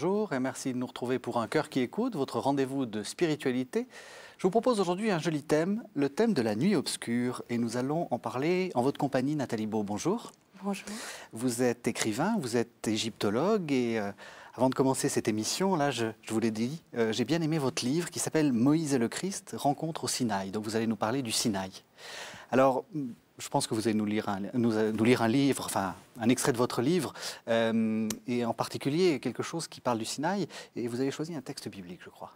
bonjour et merci de nous retrouver pour Un cœur qui écoute, votre rendez-vous de spiritualité. Je vous propose aujourd'hui un joli thème, le thème de la nuit obscure, et nous allons en parler en votre compagnie, Nathalie Beau. Bonjour. Bonjour. Vous êtes écrivain, vous êtes égyptologue, et euh, avant de commencer cette émission, là, je, vous l'ai dit, euh, j'ai bien aimé votre livre qui s'appelle Moïse et le Christ, rencontre au Sinaï. Donc vous allez nous parler du Sinaï. Alors, je pense que vous allez euh, nous lire un, livre, enfin un extrait de votre livre, euh, et en particulier quelque chose qui parle du Sinaï, et vous avez choisi un texte biblique, je crois.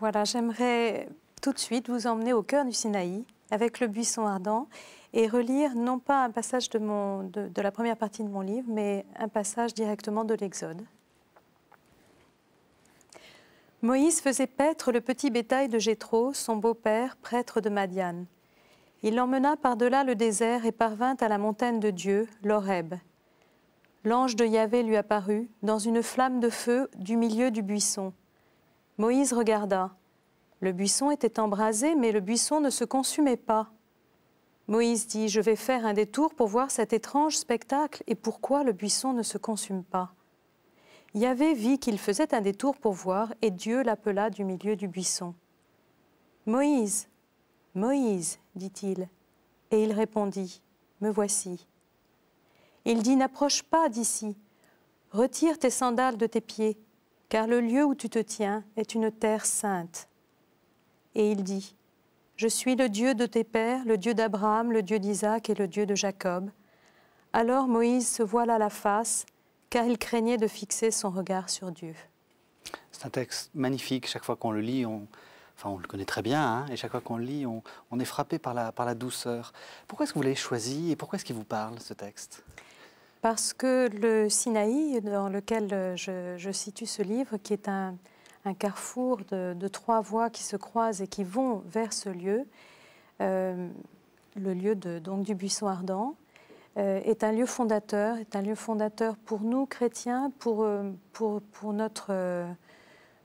Voilà, j'aimerais tout de suite vous emmener au cœur du Sinaï, avec le buisson ardent, et relire non pas un passage de, la première partie de mon livre, mais un passage directement de l'Exode. Moïse faisait paître le petit bétail de Jéthro, son beau-père, prêtre de Madiane. Il l'emmena par-delà le désert et parvint à la montagne de Dieu, l'Horeb. L'ange de Yahvé lui apparut dans une flamme de feu du milieu du buisson. Moïse regarda. Le buisson était embrasé, mais le buisson ne se consumait pas. Moïse dit, Je vais faire un détour pour voir cet étrange spectacle et pourquoi le buisson ne se consume pas. Yahvé vit qu'il faisait un détour pour voir, et Dieu l'appela du milieu du buisson. Moïse, Moïse, dit-il. Et il répondit, Me voici. Il dit, N'approche pas d'ici, retire tes sandales de tes pieds, car le lieu où tu te tiens est une terre sainte. Et il dit, Je suis le Dieu de tes pères, le Dieu d'Abraham, le Dieu d'Isaac et le Dieu de Jacob. Alors Moïse se voila la face, car il craignait de fixer son regard sur Dieu. C'est un texte magnifique, chaque fois qu'on le lit, on, enfin on le connaît très bien, hein, et chaque fois qu'on le lit, on, est frappé par la, douceur. Pourquoi est-ce que vous l'avez choisi et pourquoi est-ce qu'il vous parle, ce texte Parce que le Sinaï, dans lequel euh, je, situe ce livre, qui est un, carrefour de, trois voies qui se croisent et qui vont vers ce lieu, euh, le lieu de, donc, du buisson ardent, euh, est un lieu fondateur, est un lieu fondateur pour nous chrétiens, pour, pour, pour notre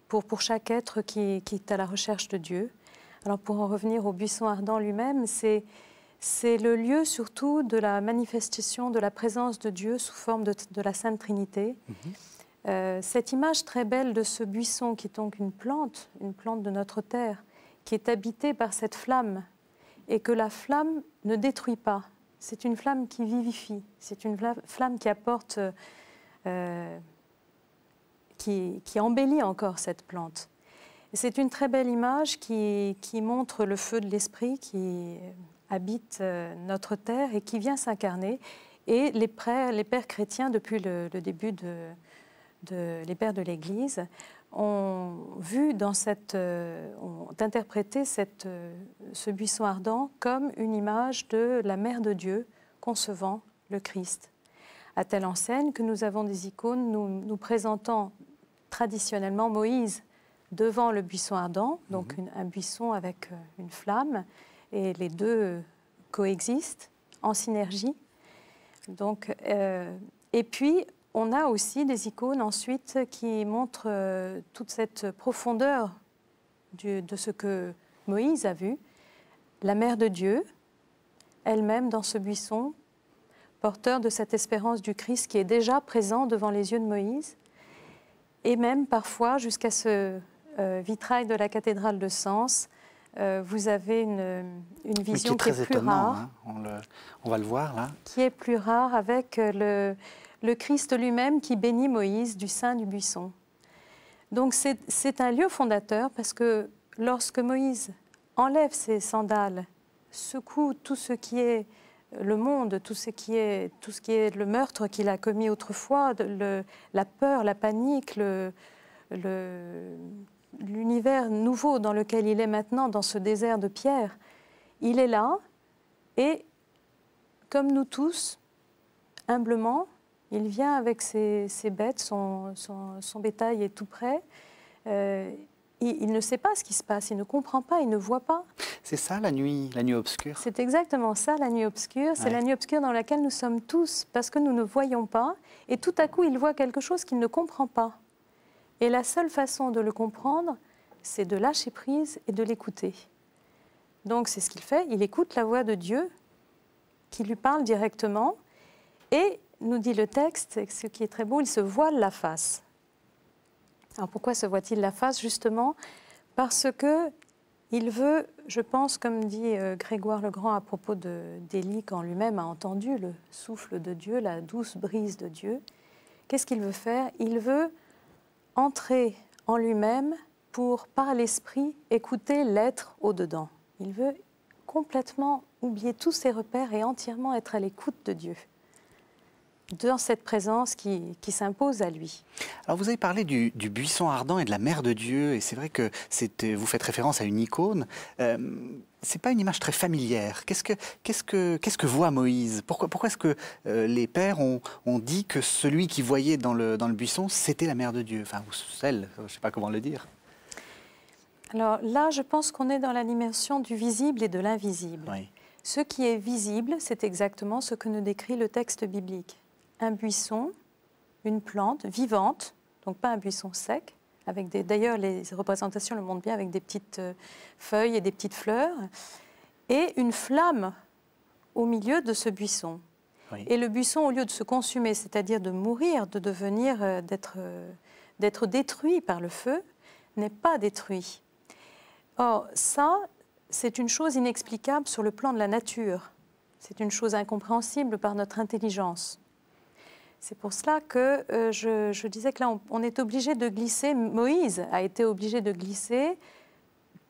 pour, pour chaque être qui, est à la recherche de Dieu. Alors pour en revenir au buisson ardent lui-même, c'est, c'est le lieu surtout de la manifestation de la présence de Dieu sous forme de, la Sainte Trinité. Mhm. Euh, cette image très belle de ce buisson qui est donc une plante, une plante de notre terre, qui est habitée par cette flamme et que la flamme ne détruit pas. C'est une flamme qui vivifie, c'est une flamme qui apporte euh, qui, embellit encore cette plante. C'est une très belle image qui, montre le feu de l'esprit qui habite euh, notre terre et qui vient s'incarner. Et les, les pères chrétiens, depuis le, début de, les pères de l'Église, ont vu dans cette, euh, ont interprété cette, euh, ce buisson ardent comme une image de la Mère de Dieu concevant le Christ. À telle enseigne que nous avons des icônes nous, nous présentant traditionnellement Moïse devant le buisson ardent, donc mhm. un buisson avec euh, une flamme, et les deux euh, coexistent en synergie. Donc, euh, et puis, on a aussi des icônes ensuite qui montrent toute cette profondeur de ce que Moïse a vu. La mère de Dieu, elle-même dans ce buisson, porteur de cette espérance du Christ qui est déjà présent devant les yeux de Moïse et même parfois jusqu'à ce euh, vitrail de la cathédrale de Sens, euh, vous avez une, vision qui est, plus rare. Hein. on, le, on, va le voir là. Qui est plus rare avec euh, le, le Christ lui-même qui bénit Moïse du sein du buisson. Donc c'est un lieu fondateur parce que lorsque Moïse enlève ses sandales, secoue tout ce qui est le monde, tout ce qui est, tout ce qui est le meurtre qu'il a commis autrefois, la peur, la panique, le, le, l'univers nouveau dans lequel il est maintenant, dans ce désert de pierre, il est là et, comme nous tous, humblement, il vient avec ses, bêtes, son, bétail est tout prêt. Euh, il, ne sait pas ce qui se passe, il ne comprend pas, il ne voit pas. C'est ça la nuit, la nuit obscure. C'est exactement ça la nuit obscure, c'est la nuit obscure dans laquelle nous sommes tous, parce que nous ne voyons pas, et tout à coup il voit quelque chose qu'il ne comprend pas. Et la seule façon de le comprendre, c'est de lâcher prise et de l'écouter. Donc c'est ce qu'il fait, il écoute la voix de Dieu qui lui parle directement, et nous dit le texte, ce qui est très beau, il se voile la face. Alors pourquoi se voit-il la face Justement parce que il veut, je pense, comme dit euh, Grégoire le Grand à propos d'Élie quand lui-même a entendu le souffle de Dieu, la douce brise de Dieu, qu'est-ce qu'il veut faire Il veut entrer en lui-même pour, par l'esprit, écouter l'être au-dedans. Il veut complètement oublier tous ses repères et entièrement être à l'écoute de Dieu dans cette présence qui, s'impose à lui. Alors vous avez parlé du, buisson ardent et de la mère de Dieu, et c'est vrai que euh, vous faites référence à une icône. Euh, c'est pas une image très familière. Qu'est-ce que, que voit Moïse Pourquoi, est-ce que euh, les pères ont, dit que celui qui voyait dans le, buisson, c'était la mère de Dieu Enfin, ou celle, je ne sais pas comment le dire. Alors là, je pense qu'on est dans l'animation du visible et de l'invisible. Ce qui est visible, c'est exactement ce que nous décrit le texte biblique un buisson, une plante vivante, donc pas un buisson sec. Avec d'ailleurs, les représentations le montrent bien avec des petites euh, feuilles et des petites fleurs, et une flamme au milieu de ce buisson. Et le buisson, au lieu de se consumer, c'est-à-dire de mourir, de devenir, euh, euh, d'être détruit par le feu, n'est pas détruit. Or, ça, c'est une chose inexplicable sur le plan de la nature. C'est une chose incompréhensible par notre intelligence. C'est pour cela que euh, je, disais que là, on, est obligé de glisser. Moïse a été obligé de glisser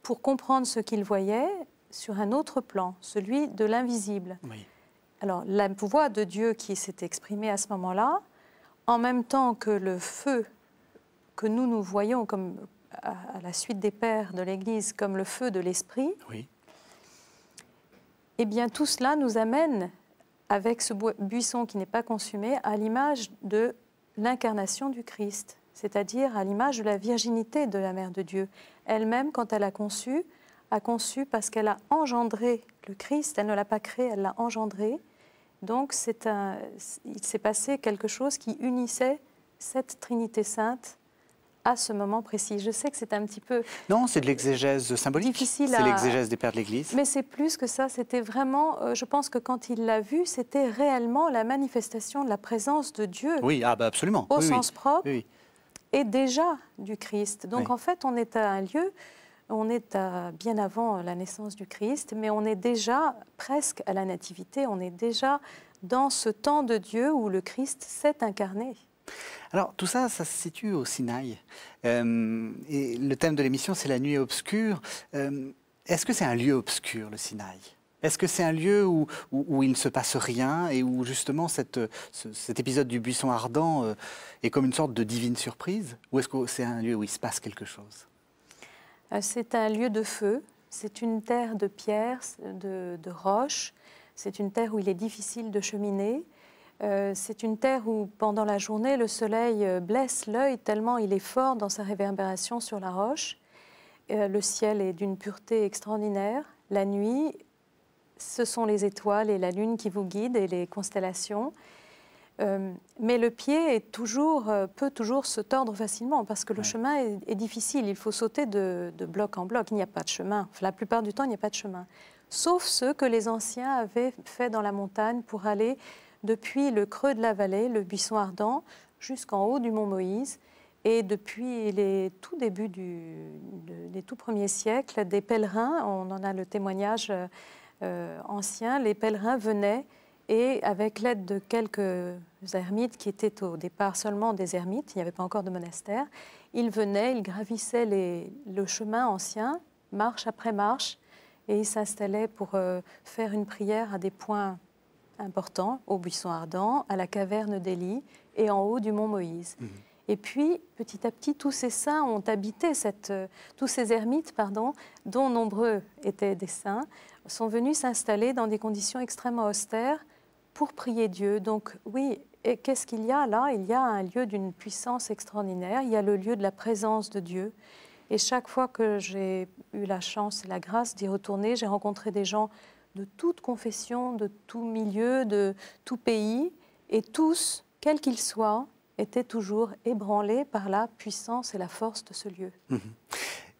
pour comprendre ce qu'il voyait sur un autre plan, celui de l'invisible. Alors, la voix de Dieu qui s'est exprimée à ce moment-là, en même temps que le feu que nous nous voyons comme à, la suite des pères de l'Église comme le feu de l'esprit, eh bien tout cela nous amène avec ce buisson qui n'est pas consumé, à l'image de l'incarnation du Christ, c'est-à-dire à, l'image de la virginité de la Mère de Dieu. Elle-même, quand elle a conçu, a conçu parce qu'elle a engendré le Christ, elle ne l'a pas créé, elle l'a engendré. Donc il s'est passé quelque chose qui unissait cette Trinité sainte à ce moment précis. Je sais que c'est un petit peu... Non, c'est de l'exégèse symbolique. Difficile C'est l'exégèse des Pères de l'Église. Mais c'est plus que ça. C'était vraiment... Euh, je pense que quand il l'a vu, c'était réellement la manifestation de la présence de Dieu. Oui, ah bah absolument. Au sens propre. Et déjà du Christ. Donc en fait, on est à un lieu... On est bien avant la naissance du Christ, mais on est déjà presque à la nativité, on est déjà dans ce temps de Dieu où le Christ s'est incarné. Alors tout ça, ça se situe au Sinaï. Euh, et le thème de l'émission, c'est la nuit obscure. Euh, est-ce que c'est un lieu obscur, le Sinaï est-ce que c'est un lieu où, il ne se passe rien et où justement cet épisode du buisson ardent euh, est comme une sorte de divine surprise Ou est-ce que c'est un lieu où il se passe quelque chose C'est un lieu de feu, c'est une terre de pierres, de, de roches, c'est une terre où il est difficile de cheminer, euh, c'est une terre où, pendant la journée, le soleil euh, blesse l'œil tellement il est fort dans sa réverbération sur la roche. Euh, le ciel est d'une pureté extraordinaire. La nuit, ce sont les étoiles et la lune qui vous guident et les constellations. mais le pied est toujours, peut toujours se tordre facilement parce que le chemin est, difficile. Il faut sauter de, bloc en bloc. Il n'y a pas de chemin. la plupart du temps, il n'y a pas de chemin. Sauf ceux que les anciens avaient fait dans la montagne pour aller depuis le creux de la vallée, le buisson ardent, jusqu'en haut du mont Moïse. Et depuis les tout débuts du, des tout premiers siècles, des pèlerins, on en a le témoignage euh, euh, ancien, les pèlerins venaient et avec l'aide de quelques ermites qui étaient au départ seulement des ermites, il n'y avait pas encore de monastère, ils venaient, ils gravissaient le chemin ancien, marche après marche, et ils s'installaient pour euh, faire une prière à des points important, au Buisson Ardent, à la caverne d'Élie et en haut du Mont Moïse. Mhm. Et puis, petit à petit, tous ces saints ont habité, cette, euh, tous ces ermites, pardon, dont nombreux étaient des saints, sont venus s'installer dans des conditions extrêmement austères pour prier Dieu. Donc oui, et qu'est-ce qu'il y a là Il y a un lieu d'une puissance extraordinaire, il y a le lieu de la présence de Dieu. Et chaque fois que j'ai eu la chance et la grâce d'y retourner, j'ai rencontré des gens de toute confession, de tout milieu, de tout pays, et tous, quels qu'ils soient, étaient toujours ébranlés par la puissance et la force de ce lieu. Mhm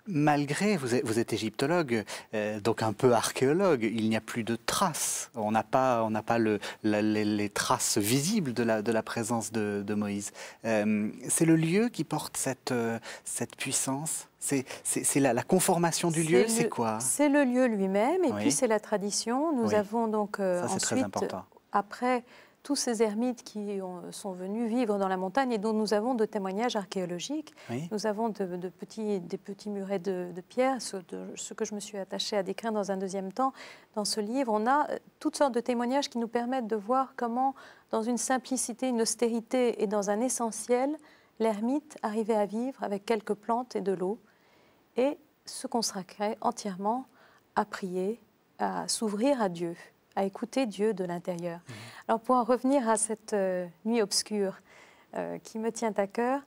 malgré, vous êtes, vous êtes égyptologue, euh, donc un peu archéologue, il n'y a plus de traces. On n'a pas, on pas le, les, traces visibles de la, de la présence de, Moïse. Euh, c'est le lieu qui porte cette, euh, cette puissance c'est la, la, conformation du lieu, c'est quoi C'est le lieu lui-même et puis c'est la tradition. Nous avons donc euh, ensuite, après tous ces ermites qui euh, sont venus vivre dans la montagne et dont nous avons de témoignages archéologiques. Nous avons de, petits, des petits murets de, de pierre, ce, que je me suis attachée à décrire dans un deuxième temps. Dans ce livre, on a euh, toutes sortes de témoignages qui nous permettent de voir comment, dans une simplicité, une austérité et dans un essentiel, l'ermite arrivait à vivre avec quelques plantes et de l'eau et se consacrait entièrement à prier, à s'ouvrir à Dieu à écouter Dieu de l'intérieur. Alors pour en revenir à cette euh, nuit obscure euh, qui me tient à cœur,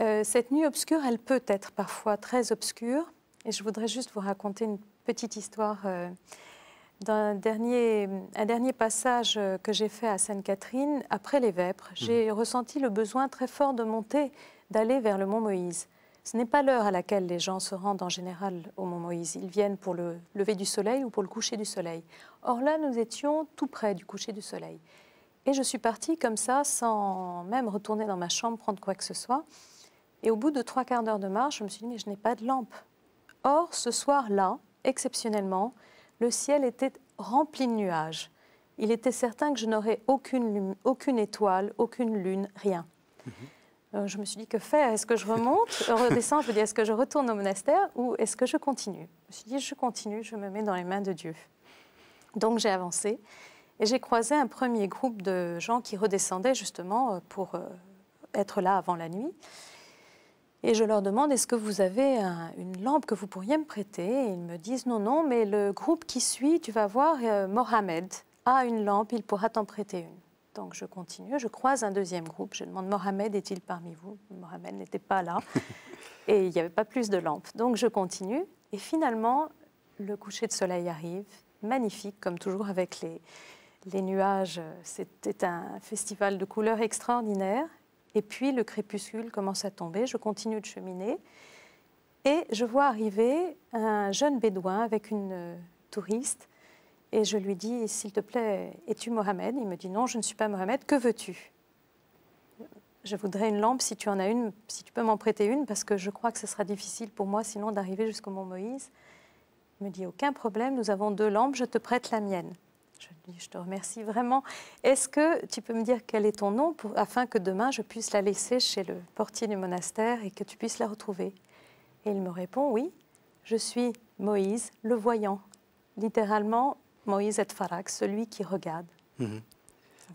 euh, cette nuit obscure, elle peut être parfois très obscure. Et je voudrais juste vous raconter une petite histoire d'un dernier, un dernier passage que j'ai fait à Sainte-Catherine après les Vêpres. Mmh. J'ai ressenti le besoin très fort de monter, d'aller vers le mont Moïse. Ce n'est pas l'heure à laquelle les gens se rendent en général au Mont Moïse. Ils viennent pour le lever du soleil ou pour le coucher du soleil. Or là, nous étions tout près du coucher du soleil. Et je suis partie comme ça, sans même retourner dans ma chambre, prendre quoi que ce soit. Et au bout de trois quarts d'heure de marche, je me suis dit, mais je n'ai pas de lampe. Or, ce soir-là, exceptionnellement, le ciel était rempli de nuages. Il était certain que je n'aurais aucune, aucune étoile, aucune lune, rien. Mhm. Euh, je me suis dit, que faire Est-ce que je remonte, euh, redescends Je me dis, est-ce que je retourne au monastère ou est-ce que je continue Je me suis dit, je continue, je me mets dans les mains de Dieu. Donc j'ai avancé et j'ai croisé un premier groupe de gens qui redescendaient justement euh, pour être là avant la nuit. Et je leur demande, est-ce que vous avez une lampe que vous pourriez me prêter Et ils me disent, non, non, mais le groupe qui suit, tu vas voir, Mohamed a une lampe, il pourra t'en prêter une. Donc je continue, je croise un deuxième groupe, je demande Mohamed est-il parmi vous Mohamed n'était pas là et il n'y avait pas plus de lampes. Donc je continue et finalement le coucher de soleil arrive, magnifique comme toujours avec les, nuages. C'était un festival de couleurs extraordinaire et puis le crépuscule commence à tomber, je continue de cheminer et je vois arriver un jeune bédouin avec une touriste et je lui dis, s'il te plaît, es-tu Mohamed Il me dit, non, je ne suis pas Mohamed, que veux-tu Je voudrais une lampe, si tu en as une, si tu peux m'en prêter une, parce que je crois que ce sera difficile pour moi sinon d'arriver jusqu'au mont Moïse. Il me dit, aucun problème, nous avons deux lampes, je te prête la mienne. Je lui dis, je te remercie vraiment. Est-ce que tu peux me dire quel est ton nom afin que demain je puisse la laisser chez le portier du monastère et que tu puisses la retrouver Et il me répond, oui, je suis Moïse le voyant. Littéralement, Moïse et Farak, celui qui regarde. Mhm.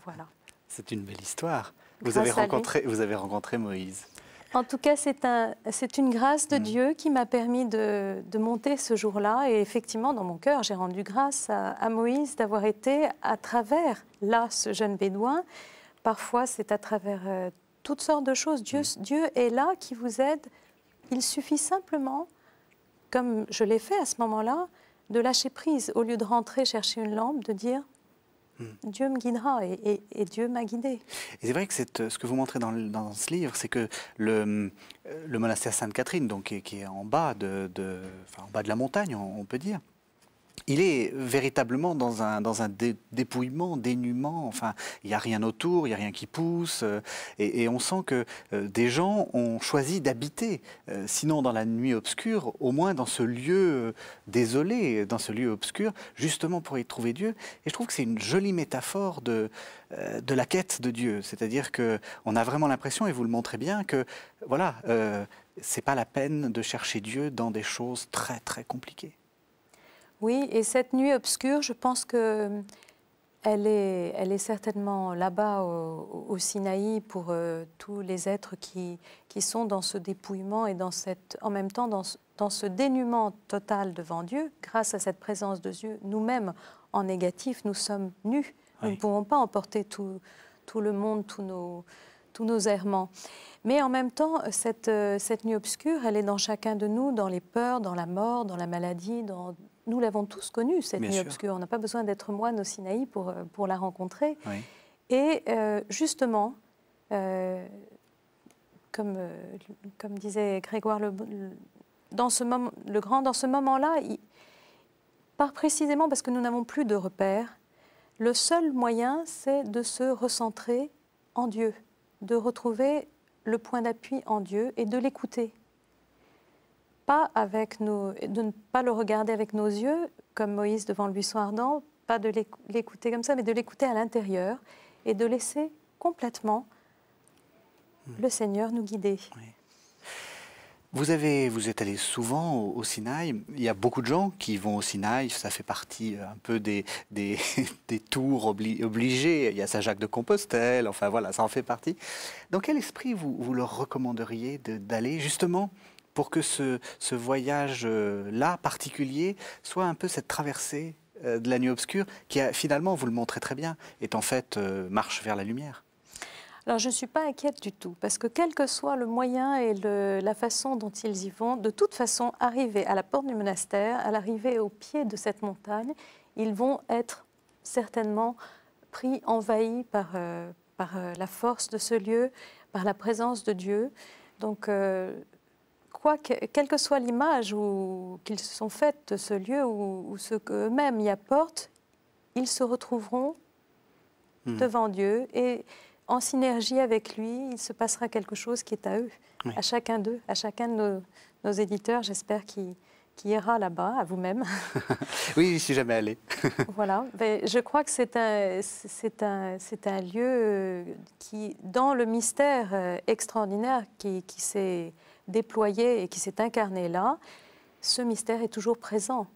Voilà. C'est une belle histoire. vous avez, rencontré, vous avez rencontré Moïse. En tout cas, c'est un, une grâce de mhm. Dieu qui m'a permis de, monter ce jour-là. Et effectivement, dans mon cœur, j'ai rendu grâce à, Moïse d'avoir été à travers, là, ce jeune Bédouin. Parfois, c'est à travers euh, toutes sortes de choses. Dieu, mhm. Dieu est là qui vous aide. Il suffit simplement, comme je l'ai fait à ce moment-là, de lâcher prise, au lieu de rentrer chercher une lampe, de dire hmm. Dieu me guidera et, Dieu m'a guidé. Et c'est vrai que ce que vous montrez dans, ce livre, c'est que le, euh, le monastère Sainte-Catherine, qui est, en, bas de, en bas de la montagne, on peut dire, il est véritablement dans un, dépouillement, dénuement. Enfin, il n'y a rien autour, il n'y a rien qui pousse. Euh, et, on sent que euh, des gens ont choisi d'habiter, euh, sinon dans la nuit obscure, au moins dans ce lieu désolé, dans ce lieu obscur, justement pour y trouver Dieu. Et je trouve que c'est une jolie métaphore de, la quête de Dieu. C'est-à-dire qu'on a vraiment l'impression, et vous le montrez bien, que voilà, c'est pas la peine de chercher Dieu dans des choses très très compliquées. Oui, et cette nuit obscure, je pense que euh, elle est, elle est certainement là-bas au, Sinaï pour euh, tous les êtres qui, qui sont dans ce dépouillement et dans cette, en même temps dans, dans ce dénuement total devant Dieu, grâce à cette présence de Dieu, nous-mêmes en négatif, nous sommes nus. Nous ne pouvons pas emporter tout, tout le monde, tous nos, tous nos errements. Mais en même temps, cette, euh, cette nuit obscure, elle est dans chacun de nous, dans les peurs, dans la mort, dans la maladie, dans, nous l'avons tous connue, cette nuit obscure. On n'a pas besoin d'être moine au Sinaï pour, euh, pour la rencontrer. Et euh, justement, euh, comme, comme disait Grégoire, le, dans ce moment, le Grand, dans ce moment-là, par précisément parce que nous n'avons plus de repères, le seul moyen, c'est de se recentrer en Dieu, de retrouver le point d'appui en Dieu et de l'écouter pas avec nos, de ne pas le regarder avec nos yeux, comme Moïse devant le buisson ardent, pas de l'écouter comme ça, mais de l'écouter à l'intérieur et de laisser complètement hmm. le Seigneur nous guider. Vous, avez, vous êtes allé souvent au, Sinaï. Il y a beaucoup de gens qui vont au Sinaï. Ça fait partie euh, un peu des, des, des tours obligés. Il y a Saint-Jacques de Compostelle. Enfin voilà, ça en fait partie. Dans quel esprit vous, vous leur recommanderiez d'aller justement pour que ce, ce voyage-là particulier soit un peu cette traversée euh, de la nuit obscure qui, a, finalement, vous le montrez très bien, est en fait euh, marche vers la lumière. Alors je ne suis pas inquiète du tout, parce que quel que soit le moyen et le, la façon dont ils y vont, de toute façon, arriver à la porte du monastère, à l'arrivée au pied de cette montagne, ils vont être certainement pris, envahis par, euh, par la force de ce lieu, par la présence de Dieu. Donc quoi quelle que soit l'image qu'ils se sont faites de ce lieu ou, ce qu'eux-mêmes y apportent, ils se retrouveront hmm. devant Dieu et en synergie avec lui, il se passera quelque chose qui est à eux, à chacun d'eux, à chacun de nos, éditeurs, j'espère, qu'ils qui ira là-bas, à vous-même. oui, je suis jamais allée. voilà, ben, je crois que c'est un, c'est un, un, lieu euh, qui, dans le mystère euh, extraordinaire qui, qui s'est déployé et qui s'est incarné là, ce mystère est toujours présent.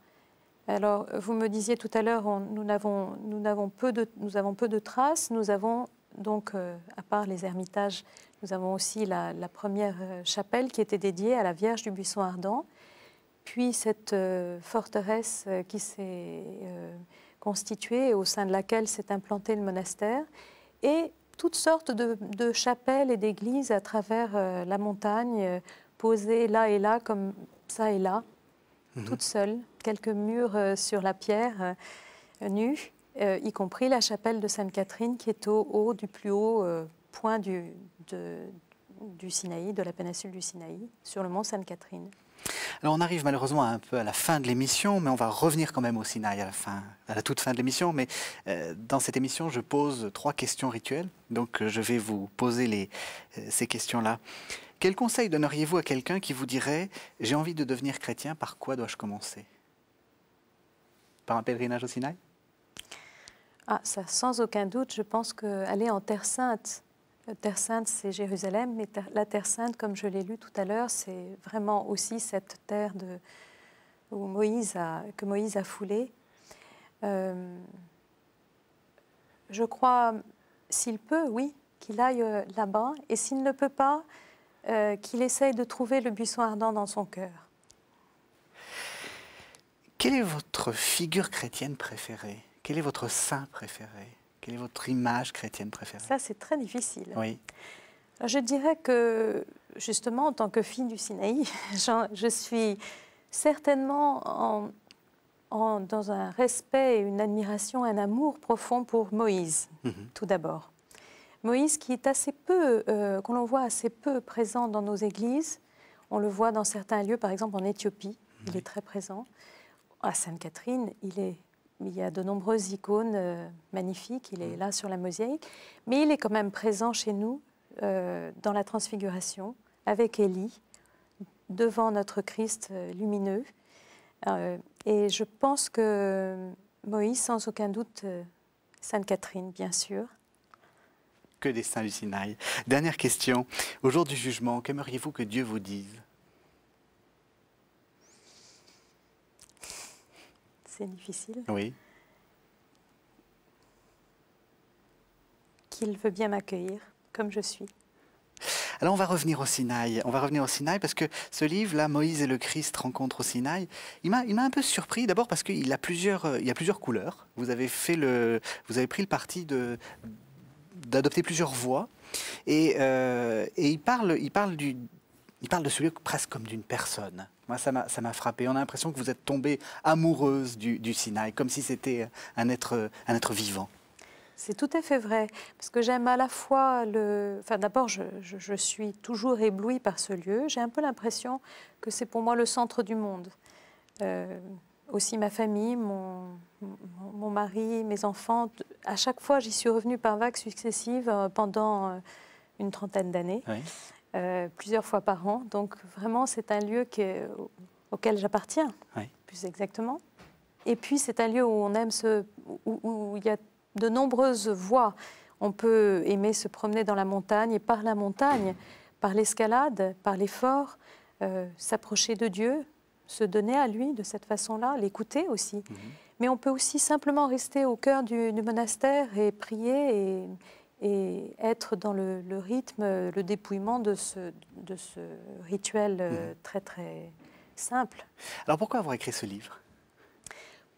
Alors, vous me disiez tout à l'heure, nous, avons, nous, n'avons peu de, nous avons peu de traces, nous avons donc, euh, à part les ermitages, nous avons aussi la, la première chapelle qui était dédiée à la Vierge du Buisson Ardent, puis cette euh, forteresse euh, qui s'est euh, constituée au sein de laquelle s'est implanté le monastère, et toutes sortes de, chapelles et d'églises à travers la montagne, posées là et là, comme ça et là, mhm. toutes seules, quelques murs sur la pierre, nus, y compris la chapelle de Sainte-Catherine qui est au haut du plus haut point du Sinaï, de la péninsule du Sinaï, sur le mont Sainte-Catherine. Alors on arrive malheureusement un peu à la fin de l'émission, mais on va revenir quand même au Sinaï à la toute fin de l'émission. Mais euh, dans cette émission, je pose trois questions rituelles. Donc je vais vous poser euh, ces questions-là. Quel conseil donneriez-vous à quelqu'un qui vous dirait j'ai envie de devenir chrétien, par quoi dois-je commencer Par un pèlerinage au Sinaï Ah, ça, sans aucun doute, je pense qu'aller en Terre Sainte Terre Sainte, c'est Jérusalem, mais la Terre Sainte, comme je l'ai lu tout à l'heure, c'est vraiment aussi cette terre de, Moïse que Moïse a foulée. Euh, je crois, s'il peut, oui, qu'il aille euh, là-bas, et s'il ne peut pas, euh, qu'il essaye de trouver le buisson ardent dans son cœur. Quelle est votre figure chrétienne préférée Quel est votre saint préféré quelle est votre image chrétienne préférée Ça, c'est très difficile. Oui. je dirais que, justement, en tant que fille du Sinaï, je suis certainement en, dans un respect, une admiration, un amour profond pour Moïse, mhm. tout d'abord. Moïse qui est assez peu, euh, qu'on l'on voit assez peu présent dans nos églises. On le voit dans certains lieux, par exemple en Éthiopie, il est très présent. À Sainte-Catherine, il est il y a de nombreuses icônes euh, magnifiques. Il est mm. là sur la mosaïque, mais il est quand même présent chez nous euh, dans la Transfiguration avec Élie devant notre Christ euh, lumineux. et je pense que Moïse, sans aucun doute, Sainte Catherine, bien sûr. Que des saints du Sinaï. Dernière question. Au jour du jugement, qu'aimeriez-vous que Dieu vous dise c'est difficile. Oui. Qu'il veut bien m'accueillir comme je suis. Alors on va revenir au Sinaï. On va revenir au Sinaï parce que ce livre, là, Moïse et le Christ rencontrent au Sinaï, il m'a, il m'a un peu surpris d'abord parce qu'il a plusieurs, euh, il y a plusieurs couleurs. Vous avez fait le, vous avez pris le parti de d'adopter plusieurs voix. Et, euh, et il parle, il parle du, il parle de ce lieu presque comme d'une personne. Moi, ça m'a frappé. On a l'impression que vous êtes tombée amoureuse du, du Sinaï, comme si c'était euh, un être, euh, un être vivant. C'est tout à fait vrai, parce que j'aime à la fois le... Enfin, d'abord, je, je, suis toujours éblouie par ce lieu. J'ai un peu l'impression que c'est pour moi le centre du monde. Euh, aussi ma famille, mon, mon, mari, mes enfants. À chaque fois, j'y suis revenue par vagues successives pendant une trentaine d'années. Euh, plusieurs fois par an. Donc vraiment, c'est un lieu qui auquel j'appartiens, plus exactement. Et puis, c'est un lieu où on aime ce, où, il y a de nombreuses voies. On peut aimer se promener dans la montagne et par la montagne, par l'escalade, par l'effort, euh, s'approcher de Dieu, se donner à lui de cette façon-là, l'écouter aussi. Mhm. Mais on peut aussi simplement rester au cœur du, du monastère et prier et, et être dans le, rythme, le dépouillement de ce, rituel euh, mhm. très très simple. Alors pourquoi avoir écrit ce livre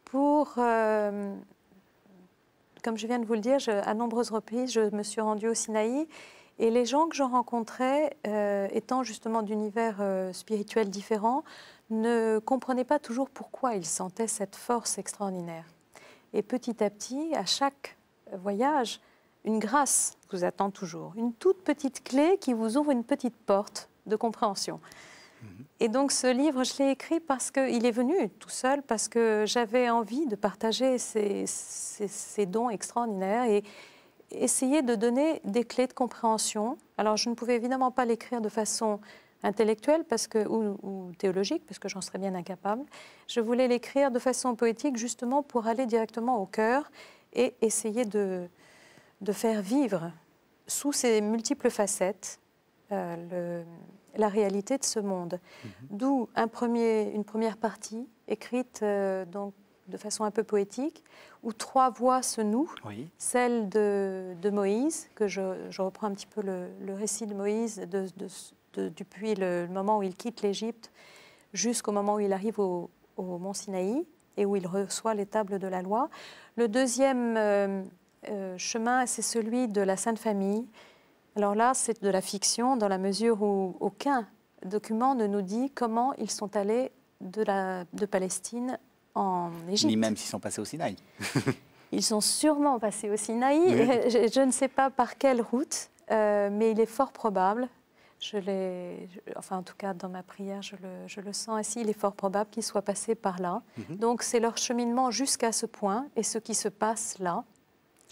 Pour, euh, comme je viens de vous le dire, à nombreuses reprises, je me suis rendue au Sinaï et les gens que j'en rencontrais, euh, étant justement d'univers spirituels différents, ne comprenaient pas toujours pourquoi ils sentaient cette force extraordinaire. Et petit à petit, à chaque voyage, une grâce vous attend toujours, une toute petite clé qui vous ouvre une petite porte de compréhension. Mhm. Et donc ce livre, je l'ai écrit parce qu'il est venu tout seul, parce que j'avais envie de partager ces, dons extraordinaires et essayer de donner des clés de compréhension. Alors je ne pouvais évidemment pas l'écrire de façon intellectuelle parce que, ou théologique, parce que j'en serais bien incapable. Je voulais l'écrire de façon poétique justement pour aller directement au cœur et essayer de, de faire vivre sous ses multiples facettes euh, la réalité de ce monde. Mhm. D'où un une première partie écrite euh, donc, de façon un peu poétique, où trois voix se nouent. Celle de, Moïse, que je, reprends un petit peu le, récit de Moïse de, depuis le, moment où il quitte l'Égypte jusqu'au moment où il arrive au, mont Sinaï et où il reçoit les tables de la loi. Le deuxième... Euh, euh, chemin, c'est celui de la Sainte Famille. Alors là, c'est de la fiction dans la mesure où aucun document ne nous dit comment ils sont allés de, la, de Palestine en Égypte. Ni même s'ils sont passés au Sinaï. ils sont sûrement passés au Sinaï. Je, ne sais pas par quelle route, euh, mais il est fort probable. Je enfin en tout cas dans ma prière, je le, je le sens ainsi. Il est fort probable qu'ils soient passés par là. Mhm. Donc c'est leur cheminement jusqu'à ce point et ce qui se passe là.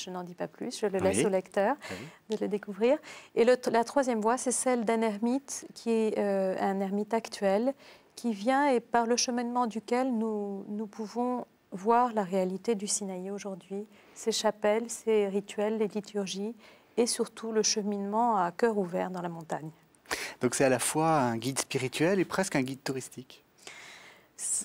Je n'en dis pas plus, je le ah laisse au lecteur ah de le découvrir. Et la troisième voie, c'est celle d'un ermite qui est euh, un ermite actuel, qui vient et par le cheminement duquel nous, nous pouvons voir la réalité du Sinaï aujourd'hui, ses chapelles, ses rituels, les liturgies et surtout le cheminement à cœur ouvert dans la montagne. Donc c'est à la fois un guide spirituel et presque un guide touristique.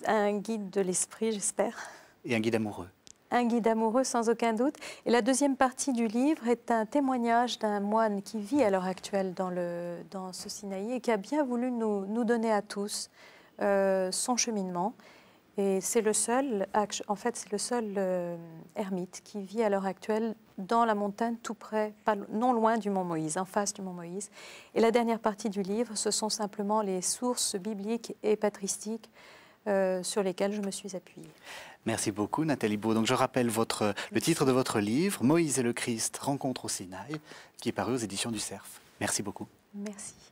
Un guide de l'esprit, j'espère. Et un guide amoureux. Un guide amoureux sans aucun doute. Et la deuxième partie du livre est un témoignage d'un moine qui vit à l'heure actuelle dans, le, dans ce Sinaï et qui a bien voulu nous, donner à tous euh, son cheminement. Et c'est le seul, en fait, c'est le seul euh, ermite qui vit à l'heure actuelle dans la montagne, tout près, pas, non loin du mont Moïse, en face du mont Moïse. Et la dernière partie du livre, ce sont simplement les sources bibliques et patristiques euh, sur lesquels je me suis appuyée. Merci beaucoup Nathalie Beau. Donc je rappelle le titre de votre livre, Moïse et le Christ, rencontre au Sinaï, qui est paru aux éditions du Cerf. Merci beaucoup. Merci.